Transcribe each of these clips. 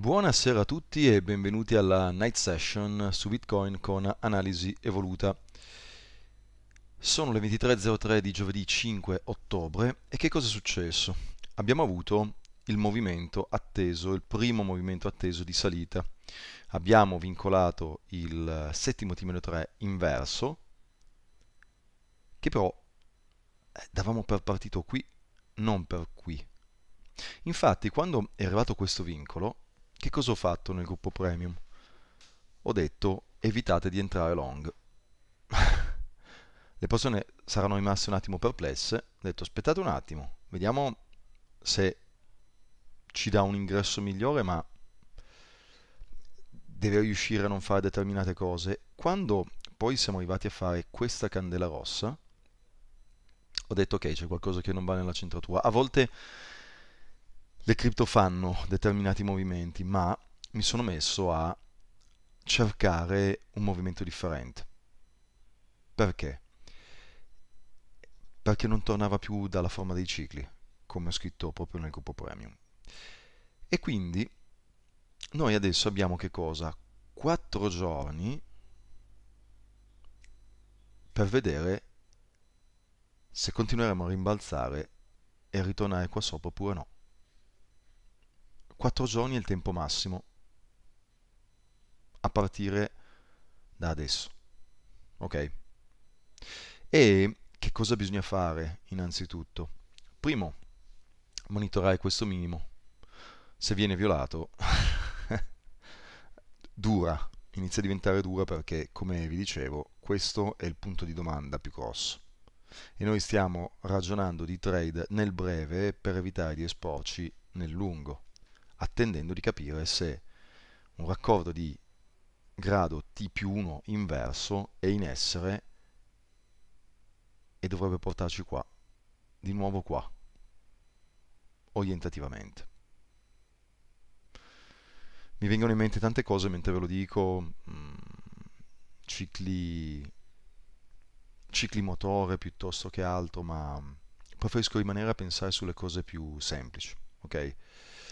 Buonasera a tutti e benvenuti alla Night Session su Bitcoin con analisi evoluta. Sono le 23.03 di giovedì 5 ottobre e che cosa è successo? Abbiamo avuto il movimento atteso, il primo movimento atteso di salita. Abbiamo vincolato il settimo timone 3 inverso, che però eh, davamo per partito qui, non per qui. Infatti, quando è arrivato questo vincolo, che cosa ho fatto nel gruppo premium? Ho detto evitate di entrare long. Le persone saranno rimaste un attimo perplesse. Ho detto aspettate un attimo, vediamo se ci dà un ingresso migliore, ma deve riuscire a non fare determinate cose. Quando poi siamo arrivati a fare questa candela rossa, ho detto ok, c'è qualcosa che non va nella centratura. A volte le cripto fanno determinati movimenti, ma mi sono messo a cercare un movimento differente. Perché? Perché non tornava più dalla forma dei cicli, come ho scritto proprio nel gruppo premium. E quindi noi adesso abbiamo che cosa? 4 giorni per vedere se continueremo a rimbalzare e ritornare qua sopra oppure no. 4 giorni è il tempo massimo a partire da adesso. Ok? E che cosa bisogna fare innanzitutto? Primo, monitorare questo minimo. Se viene violato, dura, inizia a diventare dura perché, come vi dicevo, questo è il punto di domanda più grosso. E noi stiamo ragionando di trade nel breve per evitare di esporci nel lungo attendendo di capire se un raccordo di grado T più 1 inverso è in essere e dovrebbe portarci qua, di nuovo qua, orientativamente. Mi vengono in mente tante cose mentre ve lo dico, mm, cicli, cicli motore piuttosto che altro, ma preferisco rimanere a pensare sulle cose più semplici, ok?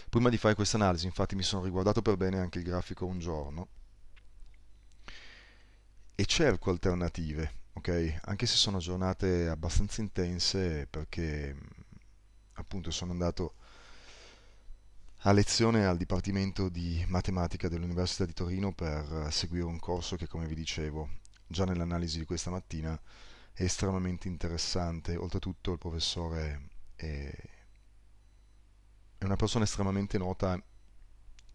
Prima di fare questa analisi, infatti, mi sono riguardato per bene anche il grafico un giorno e cerco alternative, ok? Anche se sono giornate abbastanza intense perché appunto sono andato a lezione al Dipartimento di Matematica dell'Università di Torino per eh, seguire un corso che, come vi dicevo, già nell'analisi di questa mattina, è estremamente interessante. Oltretutto il professore è è una persona estremamente nota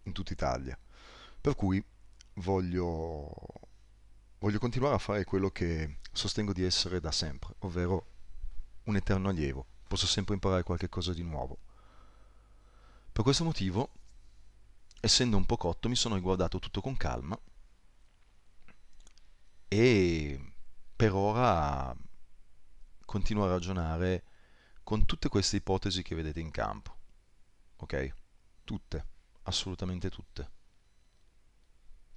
in tutta Italia, per cui voglio, voglio continuare a fare quello che sostengo di essere da sempre, ovvero un eterno allievo, posso sempre imparare qualcosa di nuovo. Per questo motivo, essendo un po' cotto, mi sono riguardato tutto con calma e per ora continuo a ragionare con tutte queste ipotesi che vedete in campo ok? Tutte, assolutamente tutte.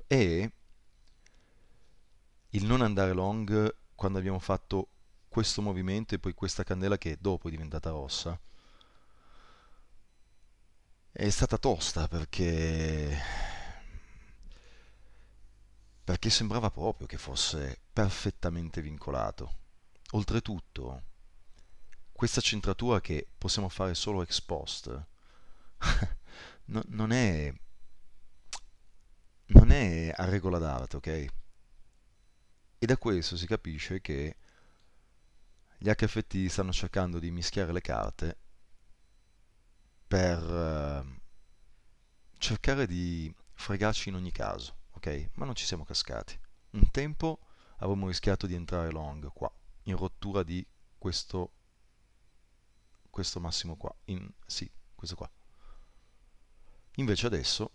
E il non andare long quando abbiamo fatto questo movimento e poi questa candela che dopo è diventata rossa è stata tosta perché perché sembrava proprio che fosse perfettamente vincolato. Oltretutto, questa centratura che possiamo fare solo ex post no, non è non è a regola d'arte, ok? E da questo si capisce che gli HFT stanno cercando di mischiare le carte per eh, cercare di fregarci in ogni caso, ok? Ma non ci siamo cascati. Un tempo avevamo rischiato di entrare long qua, in rottura di questo, questo massimo qua, in, sì, questo qua. Invece adesso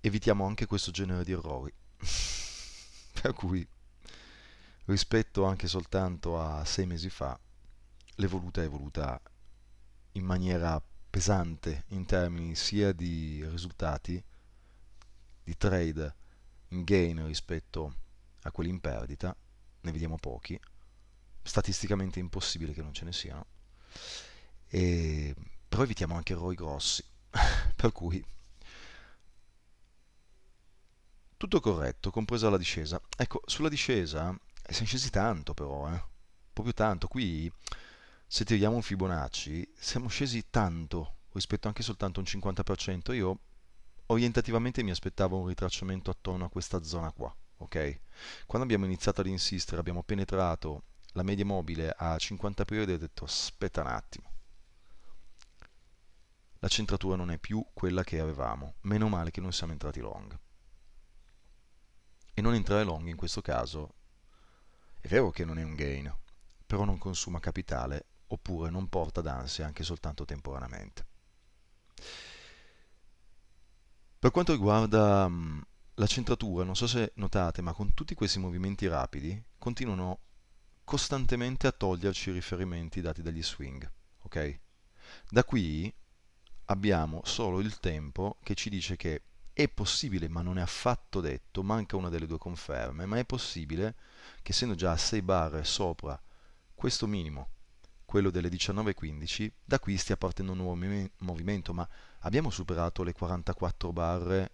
evitiamo anche questo genere di errori. per cui, rispetto anche soltanto a sei mesi fa, l'evoluta è evoluta in maniera pesante in termini sia di risultati, di trade in gain rispetto a quelli in perdita, ne vediamo pochi, statisticamente impossibile che non ce ne siano, e però evitiamo anche errori grossi, per cui tutto corretto, compresa la discesa. Ecco, sulla discesa eh, siamo scesi tanto però, eh? proprio tanto. Qui, se tiriamo un Fibonacci, siamo scesi tanto rispetto anche soltanto un 50%. Io orientativamente mi aspettavo un ritracciamento attorno a questa zona qua, ok? Quando abbiamo iniziato ad insistere, abbiamo penetrato la media mobile a 50 periodi e ho detto aspetta un attimo, la centratura non è più quella che avevamo, meno male che non siamo entrati long. E non entrare long in questo caso è vero che non è un gain, però non consuma capitale oppure non porta ad ansia anche soltanto temporaneamente. Per quanto riguarda mm, la centratura, non so se notate, ma con tutti questi movimenti rapidi continuano costantemente a toglierci i riferimenti dati dagli swing, ok? Da qui abbiamo solo il tempo che ci dice che è possibile, ma non è affatto detto, manca una delle due conferme, ma è possibile che essendo già a 6 barre sopra questo minimo, quello delle 19.15, da qui stia partendo un nuovo movimento, ma abbiamo superato le 44 barre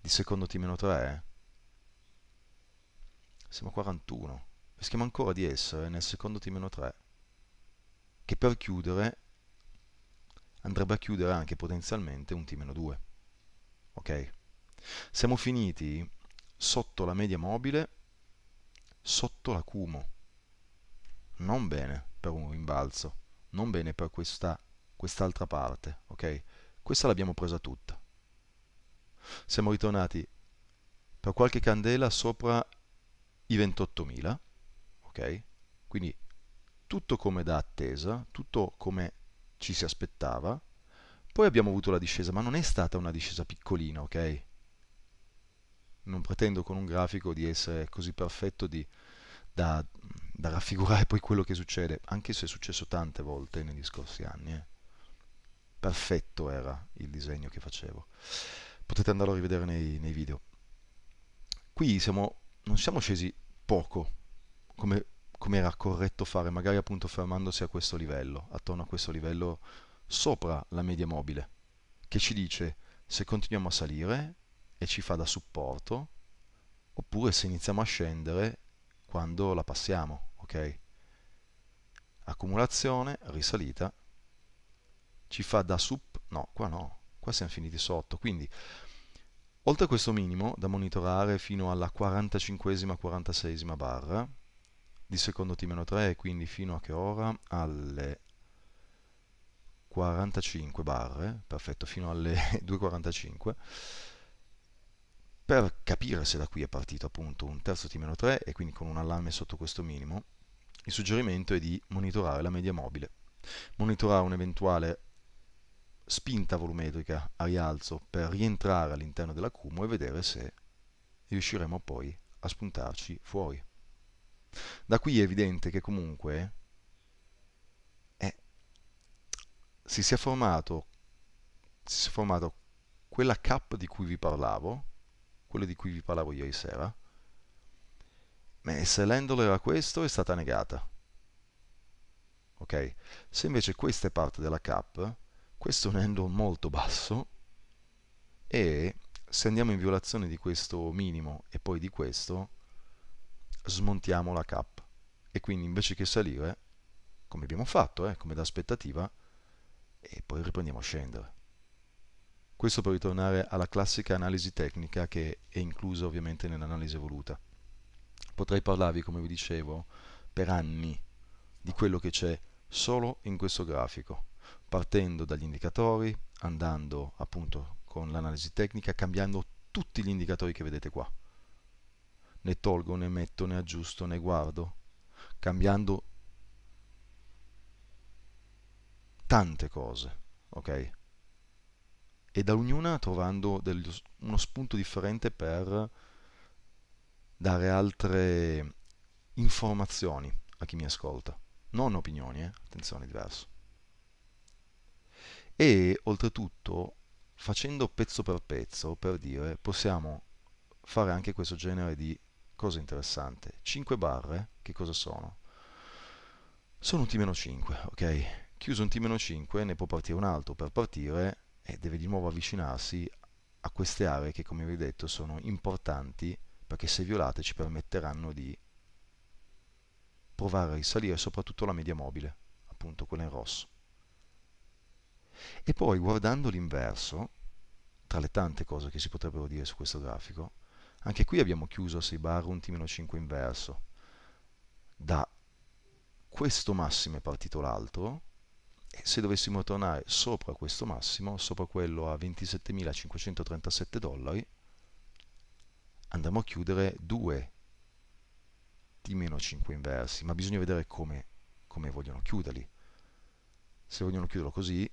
di secondo T-3? Eh? Siamo a 41, rischiamo ancora di essere nel secondo T-3, che per chiudere andrebbe a chiudere anche potenzialmente un T-2. Ok? Siamo finiti sotto la media mobile, sotto la CUMO. Non bene per un rimbalzo, non bene per questa quest'altra parte, ok? Questa l'abbiamo presa tutta. Siamo ritornati per qualche candela sopra i 28.000, ok? Quindi tutto come da attesa, tutto come ci si aspettava. Poi abbiamo avuto la discesa, ma non è stata una discesa piccolina, ok? Non pretendo con un grafico di essere così perfetto di, da, da, raffigurare poi quello che succede, anche se è successo tante volte negli scorsi anni. Eh. Perfetto era il disegno che facevo. Potete andarlo a rivedere nei, nei video. Qui siamo, non siamo scesi poco, come come era corretto fare, magari appunto fermandosi a questo livello, attorno a questo livello sopra la media mobile, che ci dice se continuiamo a salire e ci fa da supporto, oppure se iniziamo a scendere quando la passiamo, ok? Accumulazione, risalita, ci fa da sup, no, qua no, qua siamo finiti sotto, quindi oltre a questo minimo da monitorare fino alla 45esima, 46esima barra, di secondo T 3 quindi fino a che ora? Alle 45 barre, perfetto, fino alle 2.45 per capire se da qui è partito appunto un terzo T-3 e quindi con un allarme sotto questo minimo, il suggerimento è di monitorare la media mobile, monitorare un'eventuale spinta volumetrica a rialzo per rientrare all'interno dell'acumo e vedere se riusciremo poi a spuntarci fuori. Da qui è evidente che comunque eh, si, sia formato, si sia formato quella K di cui vi parlavo, quello di cui vi parlavo ieri sera, ma se l'handle era questo è stata negata. Ok? Se invece questa è parte della K, questo è un handle molto basso e se andiamo in violazione di questo minimo e poi di questo, smontiamo la K e quindi invece che salire, come abbiamo fatto, eh, come da aspettativa, e poi riprendiamo a scendere. Questo per ritornare alla classica analisi tecnica che è inclusa ovviamente nell'analisi evoluta. Potrei parlarvi, come vi dicevo, per anni di quello che c'è solo in questo grafico, partendo dagli indicatori, andando appunto con l'analisi tecnica, cambiando tutti gli indicatori che vedete qua ne tolgo ne metto ne aggiusto ne guardo, cambiando tante cose, ok? E da ognuna trovando degli, uno spunto differente per dare altre informazioni a chi mi ascolta, non opinioni, eh? attenzione, diverso. E oltretutto, facendo pezzo per pezzo, per dire, possiamo fare anche questo genere di cosa interessante, 5 barre che cosa sono? Sono un T-5, ok? Chiuso un T-5 ne può partire un altro, per partire eh, deve di nuovo avvicinarsi a queste aree che come vi ho detto sono importanti perché se violate ci permetteranno di provare a risalire soprattutto la media mobile, appunto quella in rosso. E poi guardando l'inverso, tra le tante cose che si potrebbero dire su questo grafico, anche qui abbiamo chiuso 6 bar un t 5 inverso. Da questo massimo è partito l'altro e se dovessimo tornare sopra questo massimo, sopra quello a 27.537 dollari, andremo a chiudere 2 t 5 inversi, ma bisogna vedere come, come vogliono chiuderli. Se vogliono chiuderlo così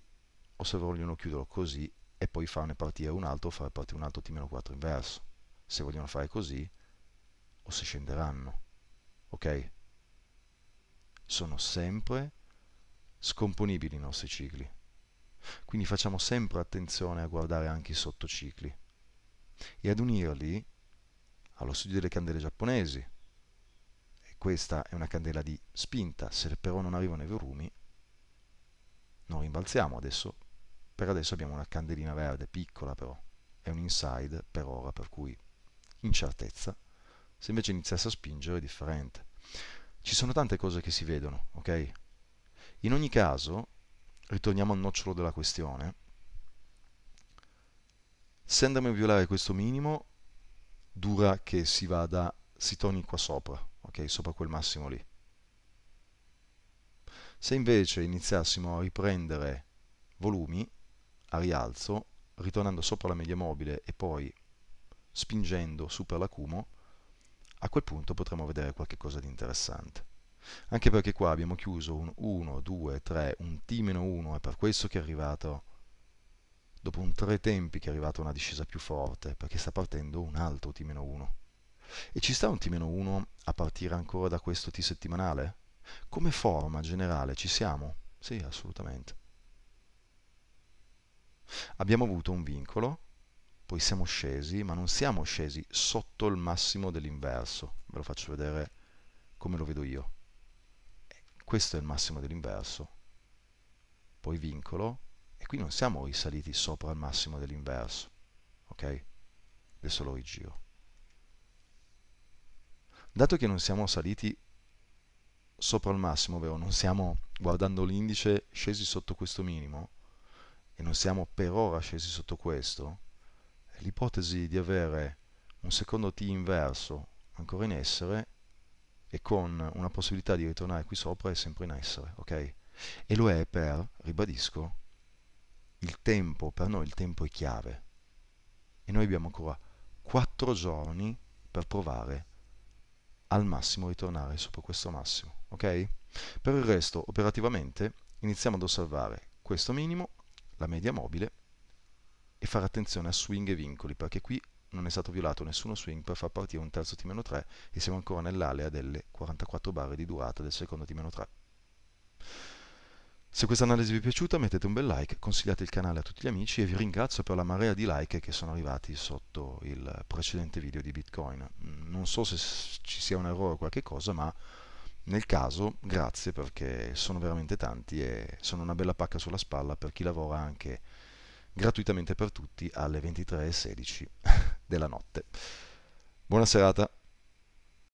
o se vogliono chiuderlo così e poi farne partire un altro, o fare partire un altro T-4 inverso se vogliono fare così o se scenderanno. Ok? Sono sempre scomponibili i nostri cicli. Quindi facciamo sempre attenzione a guardare anche i sottocicli e ad unirli allo studio delle candele giapponesi. E questa è una candela di spinta, se però non arrivano i volumi non rimbalziamo adesso. Per adesso abbiamo una candelina verde, piccola però, è un inside per ora, per cui incertezza, se invece iniziasse a spingere è differente. Ci sono tante cose che si vedono, ok? In ogni caso, ritorniamo al nocciolo della questione, se andiamo a violare questo minimo, dura che si vada, si torni qua sopra, ok? Sopra quel massimo lì. Se invece iniziassimo a riprendere volumi a rialzo, ritornando sopra la media mobile e poi spingendo su per l'acumo, a quel punto potremo vedere qualche cosa di interessante. Anche perché qua abbiamo chiuso un 1, 2, 3, un T 1, è per questo che è arrivato, dopo un tre tempi che è arrivata una discesa più forte, perché sta partendo un altro T 1. E ci sta un T 1 a partire ancora da questo T settimanale? Come forma generale ci siamo? Sì, assolutamente. Abbiamo avuto un vincolo poi siamo scesi, ma non siamo scesi sotto il massimo dell'inverso. Ve lo faccio vedere come lo vedo io. Questo è il massimo dell'inverso, poi vincolo, e qui non siamo risaliti sopra il massimo dell'inverso. Ok? Adesso lo rigiro. Dato che non siamo saliti sopra il massimo, ovvero non siamo, guardando l'indice, scesi sotto questo minimo, e non siamo per ora scesi sotto questo, l'ipotesi di avere un secondo t inverso ancora in essere e con una possibilità di ritornare qui sopra è sempre in essere, ok? E lo è per, ribadisco, il tempo, per noi il tempo è chiave. E noi abbiamo ancora 4 giorni per provare al massimo ritornare sopra questo massimo, ok? Per il resto, operativamente, iniziamo ad osservare questo minimo, la media mobile e fare attenzione a swing e vincoli, perché qui non è stato violato nessuno swing per far partire un terzo T-3 e siamo ancora nell'alea delle 44 barre di durata del secondo T-3. Se questa analisi vi è piaciuta mettete un bel like, consigliate il canale a tutti gli amici e vi ringrazio per la marea di like che sono arrivati sotto il precedente video di Bitcoin. Mm, non so se ci sia un errore o qualche cosa, ma nel caso grazie perché sono veramente tanti e sono una bella pacca sulla spalla per chi lavora anche gratuitamente per tutti alle 23.16 della notte. Buona serata.